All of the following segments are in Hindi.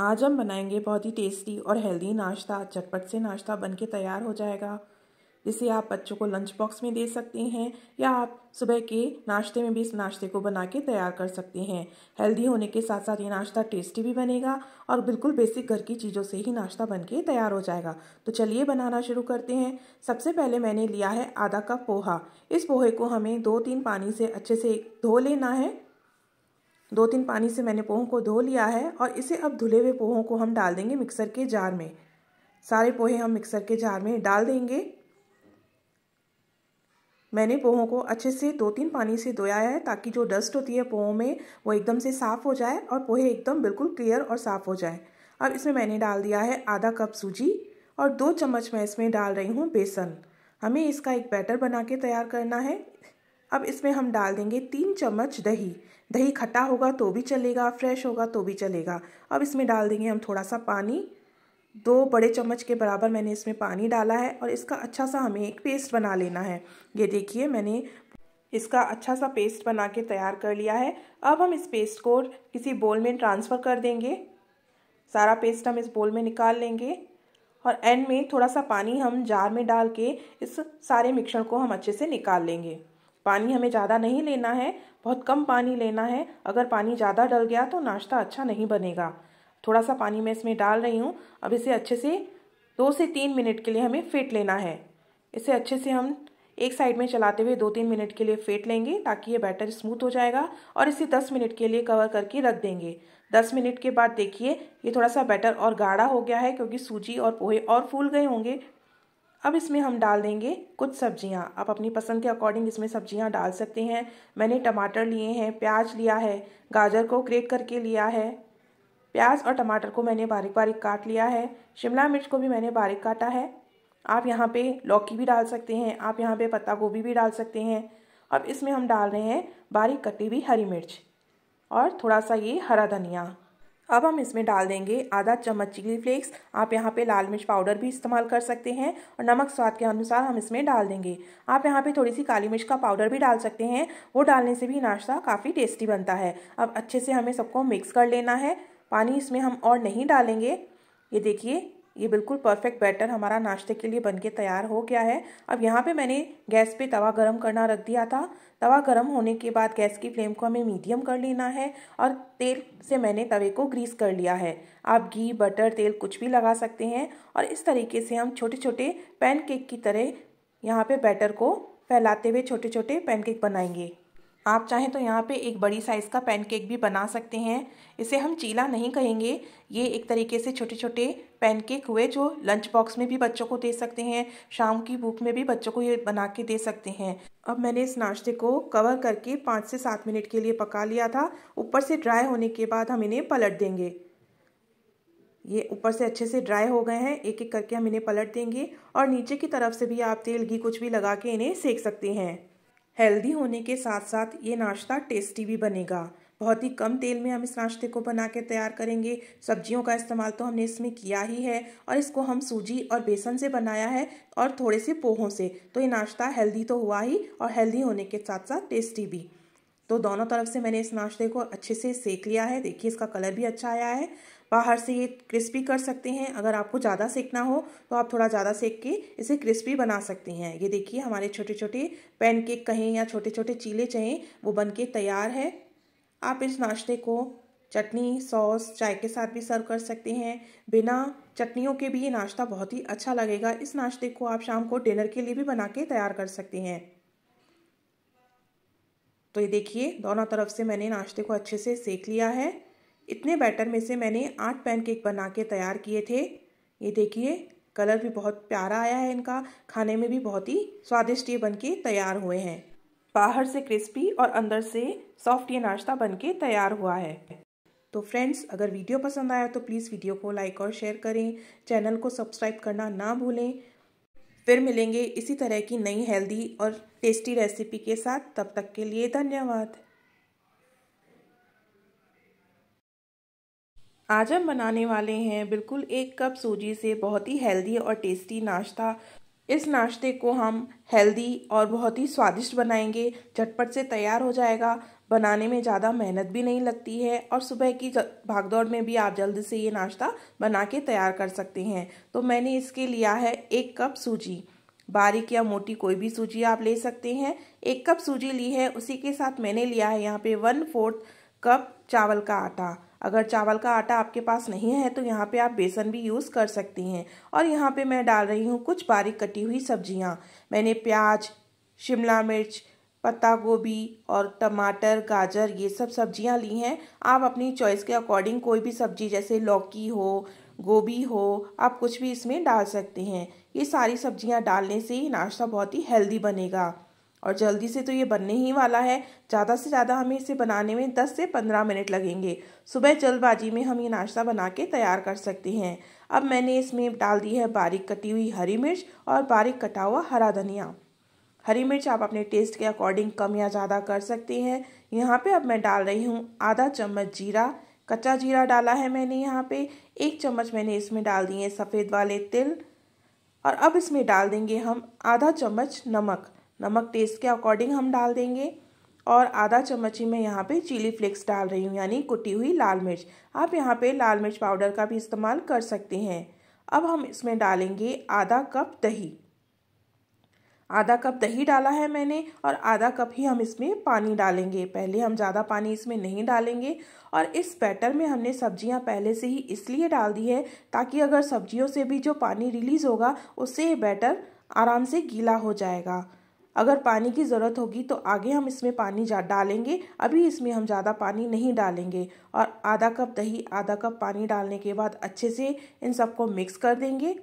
आज हम बनाएंगे बहुत ही टेस्टी और हेल्दी नाश्ता झटपट से नाश्ता बन के तैयार हो जाएगा जिसे आप बच्चों को लंच बॉक्स में दे सकते हैं या आप सुबह के नाश्ते में भी इस नाश्ते को बना के तैयार कर सकते हैं हेल्दी होने के साथ साथ ये नाश्ता टेस्टी भी बनेगा और बिल्कुल बेसिक घर की चीज़ों से ही नाश्ता बन के तैयार हो जाएगा तो चलिए बनाना शुरू करते हैं सबसे पहले मैंने लिया है आधा कप पोहा इस पोहे को हमें दो तीन पानी से अच्छे से धो लेना है दो तीन पानी से मैंने पोहों को धो लिया है और इसे अब धुले हुए पोहों को हम डाल देंगे मिक्सर के जार में सारे पोहे हम मिक्सर के जार में डाल देंगे मैंने पोहों को अच्छे से दो तीन पानी से धोया है ताकि जो डस्ट होती है पोहों में वो एकदम से साफ़ हो जाए और पोहे एकदम बिल्कुल क्लियर और साफ़ हो जाए अब इसमें मैंने डाल दिया है आधा कप सूजी और दो चम्मच मैं इसमें डाल रही हूँ बेसन हमें इसका एक बैटर बना के तैयार करना है अब इसमें हम डाल देंगे तीन चम्मच दही दही खट्टा होगा तो भी चलेगा फ्रेश होगा तो भी चलेगा अब इसमें डाल देंगे हम थोड़ा सा पानी दो बड़े चम्मच के बराबर मैंने इसमें पानी डाला है और इसका अच्छा सा हमें एक पेस्ट बना लेना है ये देखिए मैंने इसका अच्छा सा पेस्ट बना के तैयार कर लिया है अब हम इस पेस्ट को किसी बोल में ट्रांसफ़र कर देंगे सारा पेस्ट हम इस बोल में निकाल लेंगे और एंड में थोड़ा सा पानी हम जार में डाल के इस सारे मिक्सर को हम अच्छे से निकाल लेंगे पानी हमें ज़्यादा नहीं लेना है बहुत कम पानी लेना है अगर पानी ज़्यादा डल गया तो नाश्ता अच्छा नहीं बनेगा थोड़ा सा पानी मैं इसमें डाल रही हूँ अब इसे अच्छे से दो से तीन मिनट के लिए हमें फेंट लेना है इसे अच्छे से हम एक साइड में चलाते हुए दो तीन मिनट के लिए फेंट लेंगे ताकि ये बैटर स्मूथ हो जाएगा और इसे दस मिनट के लिए कवर करके रख देंगे दस मिनट के बाद देखिए ये थोड़ा सा बैटर और गाढ़ा हो गया है क्योंकि सूजी और पोहे और फूल गए होंगे अब इसमें हम डाल देंगे कुछ सब्जियां आप अपनी पसंद के अकॉर्डिंग इसमें सब्जियां डाल सकते हैं मैंने टमाटर लिए हैं प्याज लिया है गाजर को क्रेक करके लिया है प्याज और टमाटर को मैंने बारीक बारीक काट लिया है शिमला मिर्च को भी मैंने बारीक काटा है आप यहाँ पे लौकी भी डाल सकते हैं आप यहाँ पे पत्ता गोभी भी डाल सकते हैं अब इसमें हम डाल रहे हैं बारीक कटी हुई हरी मिर्च और थोड़ा सा ये हरा धनिया अब हम इसमें डाल देंगे आधा चम्मच चिली फ्लेक्स आप यहाँ पे लाल मिर्च पाउडर भी इस्तेमाल कर सकते हैं और नमक स्वाद के अनुसार हम इसमें डाल देंगे आप यहाँ पे थोड़ी सी काली मिर्च का पाउडर भी डाल सकते हैं वो डालने से भी नाश्ता काफ़ी टेस्टी बनता है अब अच्छे से हमें सबको मिक्स कर लेना है पानी इसमें हम और नहीं डालेंगे ये देखिए ये बिल्कुल परफेक्ट बैटर हमारा नाश्ते के लिए बनके तैयार हो गया है अब यहाँ पे मैंने गैस पे तवा गरम करना रख दिया था तवा गरम होने के बाद गैस की फ्लेम को हमें मीडियम कर लेना है और तेल से मैंने तवे को ग्रीस कर लिया है आप घी बटर तेल कुछ भी लगा सकते हैं और इस तरीके से हम छोटे छोटे पैनकेक की तरह यहाँ पर बैटर को फैलाते हुए छोटे छोटे पैनकेक बनाएंगे आप चाहें तो यहाँ पे एक बड़ी साइज़ का पैनकेक भी बना सकते हैं इसे हम चीला नहीं कहेंगे ये एक तरीके से छोटे छोटे पैनकेक हुए जो लंच बॉक्स में भी बच्चों को दे सकते हैं शाम की भूख में भी बच्चों को ये बना के दे सकते हैं अब मैंने इस नाश्ते को कवर करके पाँच से सात मिनट के लिए पका लिया था ऊपर से ड्राई होने के बाद हम इन्हें पलट देंगे ये ऊपर से अच्छे से ड्राई हो गए हैं एक एक करके हम इन्हें पलट देंगे और नीचे की तरफ से भी आप तेल घी कुछ भी लगा के इन्हें सेक सकते हैं हेल्दी होने के साथ साथ ये नाश्ता टेस्टी भी बनेगा बहुत ही कम तेल में हम इस नाश्ते को बना के तैयार करेंगे सब्जियों का इस्तेमाल तो हमने इसमें किया ही है और इसको हम सूजी और बेसन से बनाया है और थोड़े से पोहों से तो ये नाश्ता हेल्दी तो हुआ ही और हेल्दी होने के साथ साथ टेस्टी भी तो दोनों तरफ से मैंने इस नाश्ते को अच्छे से सेक लिया है देखिए इसका कलर भी अच्छा आया है बाहर से ये क्रिस्पी कर सकते हैं अगर आपको ज़्यादा सेकना हो तो आप थोड़ा ज़्यादा सेक के इसे क्रिस्पी बना सकते हैं ये देखिए हमारे छोटे छोटे पैनकेक कहें या छोटे छोटे चीले चाहें वो बन के तैयार है आप इस नाश्ते को चटनी सॉस चाय के साथ भी सर्व कर सकते हैं बिना चटनियों के भी ये नाश्ता बहुत ही अच्छा लगेगा इस नाश्ते को आप शाम को डिनर के लिए भी बना के तैयार कर सकते हैं तो ये देखिए दोनों तरफ से मैंने नाश्ते को अच्छे से सेक लिया है इतने बैटर में से मैंने आठ पैनकेक बना के तैयार किए थे ये देखिए कलर भी बहुत प्यारा आया है इनका खाने में भी बहुत ही स्वादिष्ट ये बन के तैयार हुए हैं बाहर से क्रिस्पी और अंदर से सॉफ्ट ये नाश्ता बन के तैयार हुआ है तो फ्रेंड्स अगर वीडियो पसंद आया तो प्लीज़ वीडियो को लाइक और शेयर करें चैनल को सब्सक्राइब करना ना भूलें फिर मिलेंगे इसी तरह की नई हेल्दी और टेस्टी रेसिपी के साथ तब तक के लिए धन्यवाद आज हम बनाने वाले हैं बिल्कुल एक कप सूजी से बहुत ही हेल्दी और टेस्टी नाश्ता इस नाश्ते को हम हेल्दी और बहुत ही स्वादिष्ट बनाएंगे झटपट से तैयार हो जाएगा बनाने में ज़्यादा मेहनत भी नहीं लगती है और सुबह की भागदौड़ में भी आप जल्द से ये नाश्ता बना के तैयार कर सकते हैं तो मैंने इसके लिया है एक कप सूजी बारीक या मोटी कोई भी सूजी आप ले सकते हैं एक कप सूजी ली है उसी के साथ मैंने लिया है यहाँ पे वन फोर्थ कप चावल का आटा अगर चावल का आटा आपके पास नहीं है तो यहाँ पे आप बेसन भी यूज़ कर सकती हैं और यहाँ पे मैं डाल रही हूँ कुछ बारीक कटी हुई सब्जियाँ मैंने प्याज शिमला मिर्च पत्ता गोभी और टमाटर गाजर ये सब सब्जियां ली हैं आप अपनी चॉइस के अकॉर्डिंग कोई भी सब्जी जैसे लौकी हो गोभी हो आप कुछ भी इसमें डाल सकते हैं ये सारी सब्जियां डालने से ही नाश्ता बहुत ही हेल्दी बनेगा और जल्दी से तो ये बनने ही वाला है ज़्यादा से ज़्यादा हमें इसे बनाने में 10 से 15 मिनट लगेंगे सुबह जल्दबाजी में हम ये नाश्ता बना के तैयार कर सकते हैं अब मैंने इसमें डाल दी है बारीक कटी हुई हरी मिर्च और बारीक कटा हुआ हरा धनिया हरी मिर्च आप अपने टेस्ट के अकॉर्डिंग कम या ज़्यादा कर सकते हैं यहाँ पे अब मैं डाल रही हूँ आधा चम्मच जीरा कच्चा जीरा डाला है मैंने यहाँ पे एक चम्मच मैंने इसमें डाल दिए सफ़ेद वाले तिल और अब इसमें डाल देंगे हम आधा चम्मच नमक नमक टेस्ट के अकॉर्डिंग हम डाल देंगे और आधा चम्मच ही मैं यहाँ पे चिली फ्लेक्स डाल रही हूँ यानी कुटी हुई लाल मिर्च आप यहाँ पे लाल मिर्च पाउडर का भी इस्तेमाल कर सकते हैं अब हम इसमें डालेंगे आधा कप दही आधा कप दही डाला है मैंने और आधा कप ही हम इसमें पानी डालेंगे पहले हम ज़्यादा पानी इसमें नहीं डालेंगे और इस बैटर में हमने सब्जियां पहले से ही इसलिए डाल दी है ताकि अगर सब्जियों से भी जो पानी रिलीज़ होगा उससे ये बैटर आराम से गीला हो जाएगा अगर पानी की ज़रूरत होगी तो आगे हम इसमें पानी डालेंगे अभी इसमें हम ज़्यादा पानी नहीं डालेंगे और आधा कप दही आधा कप पानी डालने के बाद अच्छे से इन सबको मिक्स कर देंगे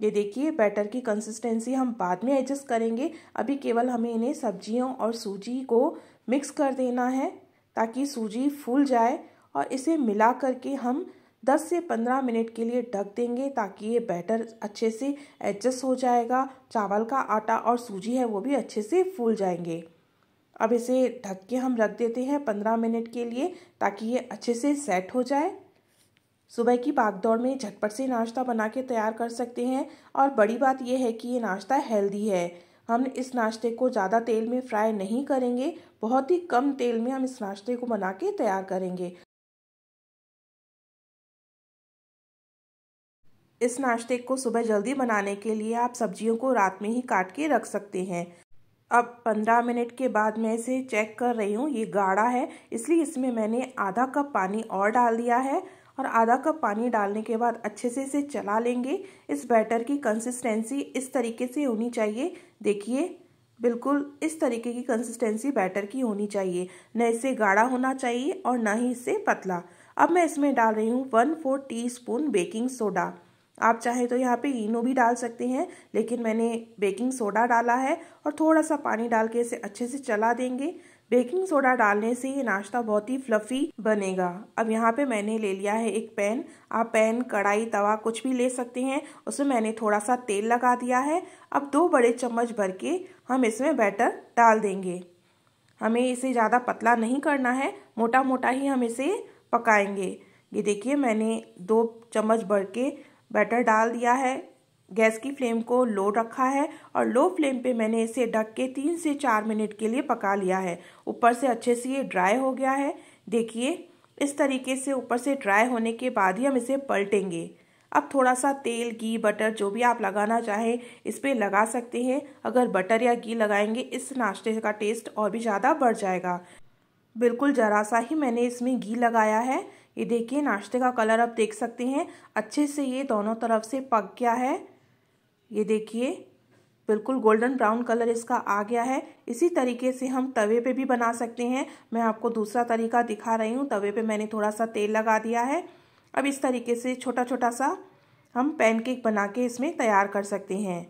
ये देखिए बैटर की कंसिस्टेंसी हम बाद में एडजस्ट करेंगे अभी केवल हमें इन्हें सब्जियों और सूजी को मिक्स कर देना है ताकि सूजी फूल जाए और इसे मिला करके हम 10 से 15 मिनट के लिए ढक देंगे ताकि ये बैटर अच्छे से एडजस्ट हो जाएगा चावल का आटा और सूजी है वो भी अच्छे से फूल जाएंगे अब इसे ढक के हम रख देते हैं 15 मिनट के लिए ताकि ये अच्छे से सेट हो जाए सुबह की बागदौड़ में झटपट से नाश्ता बना के तैयार कर सकते हैं और बड़ी बात यह है कि ये नाश्ता हेल्दी है हम इस नाश्ते को ज़्यादा तेल में फ्राई नहीं करेंगे बहुत ही कम तेल में हम इस नाश्ते को बना के तैयार करेंगे इस नाश्ते को सुबह जल्दी बनाने के लिए आप सब्जियों को रात में ही काट के रख सकते हैं अब पंद्रह मिनट के बाद मैं इसे चेक कर रही हूँ ये गाढ़ा है इसलिए इसमें मैंने आधा कप पानी और डाल दिया है और आधा कप पानी डालने के बाद अच्छे से इसे चला लेंगे इस बैटर की कंसिस्टेंसी इस तरीके से होनी चाहिए देखिए बिल्कुल इस तरीके की कंसिस्टेंसी बैटर की होनी चाहिए न इसे गाढ़ा होना चाहिए और ना ही इससे पतला अब मैं इसमें डाल रही हूँ one four teaspoon baking soda आप चाहे तो यहाँ पे इनो भी डाल सकते हैं लेकिन मैंने बेकिंग सोडा डाला है और थोड़ा सा पानी डाल के इसे अच्छे से चला देंगे बेकिंग सोडा डालने से ये नाश्ता बहुत ही फ्लफी बनेगा अब यहाँ पे मैंने ले लिया है एक पैन आप पैन कढ़ाई तवा कुछ भी ले सकते हैं उसमें मैंने थोड़ा सा तेल लगा दिया है अब दो बड़े चम्मच भर के हम इसमें बैटर डाल देंगे हमें इसे ज़्यादा पतला नहीं करना है मोटा मोटा ही हम इसे पकाएंगे ये देखिए मैंने दो चम्मच भर के बैटर डाल दिया है गैस की फ्लेम को लो रखा है और लो फ्लेम पे मैंने इसे ढक के तीन से चार मिनट के लिए पका लिया है ऊपर से अच्छे से ये ड्राई हो गया है देखिए इस तरीके से ऊपर से ड्राई होने के बाद ही हम इसे पलटेंगे अब थोड़ा सा तेल घी बटर जो भी आप लगाना चाहें इस पर लगा सकते हैं अगर बटर या घी लगाएंगे इस नाश्ते का टेस्ट और भी ज़्यादा बढ़ जाएगा बिल्कुल ज़रा सा ही मैंने इसमें घी लगाया है ये देखिए नाश्ते का कलर आप देख सकते हैं अच्छे से ये दोनों तरफ से पक गया है ये देखिए बिल्कुल गोल्डन ब्राउन कलर इसका आ गया है इसी तरीके से हम तवे पे भी बना सकते हैं मैं आपको दूसरा तरीका दिखा रही हूँ तवे पे मैंने थोड़ा सा तेल लगा दिया है अब इस तरीके से छोटा छोटा सा हम पैनकेक बना के इसमें तैयार कर सकते हैं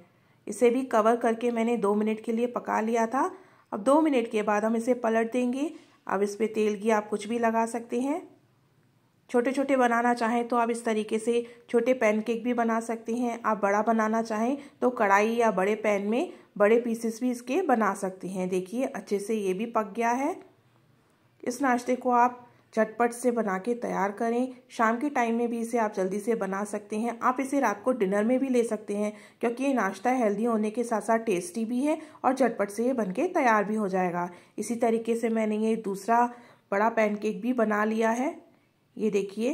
इसे भी कवर करके मैंने दो मिनट के लिए पका लिया था अब दो मिनट के बाद हम इसे पलट देंगे अब इस पर तेल की आप कुछ भी लगा सकते हैं छोटे छोटे बनाना चाहें तो आप इस तरीके से छोटे पैनकेक भी बना सकते हैं आप बड़ा बनाना चाहें तो कढ़ाई या बड़े पैन में बड़े पीसेस भी इसके बना सकते हैं देखिए अच्छे से ये भी पक गया है इस नाश्ते को आप झटपट से बना के तैयार करें शाम के टाइम में भी इसे आप जल्दी से बना सकते हैं आप इसे रात को डिनर में भी ले सकते हैं क्योंकि ये नाश्ता हेल्दी होने के साथ साथ टेस्टी भी है और झटपट से ये बन के तैयार भी हो जाएगा इसी तरीके से मैंने ये दूसरा बड़ा पैनकेक भी बना लिया है ये देखिए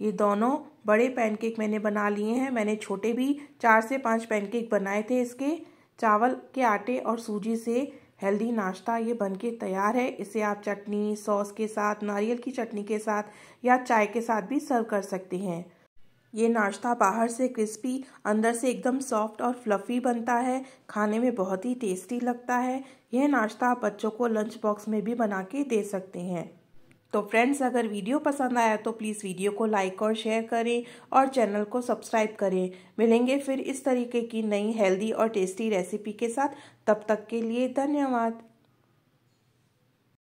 ये दोनों बड़े पैनकेक मैंने बना लिए हैं मैंने छोटे भी चार से पांच पैनकेक बनाए थे इसके चावल के आटे और सूजी से हेल्दी नाश्ता ये बनके तैयार है इसे आप चटनी सॉस के साथ नारियल की चटनी के साथ या चाय के साथ भी सर्व कर सकते हैं ये नाश्ता बाहर से क्रिस्पी अंदर से एकदम सॉफ्ट और फ्लफ़ी बनता है खाने में बहुत ही टेस्टी लगता है यह नाश्ता आप बच्चों को लंच बॉक्स में भी बना के दे सकते हैं तो फ्रेंड्स अगर वीडियो पसंद आया तो प्लीज़ वीडियो को लाइक और शेयर करें और चैनल को सब्सक्राइब करें मिलेंगे फिर इस तरीके की नई हेल्दी और टेस्टी रेसिपी के साथ तब तक के लिए धन्यवाद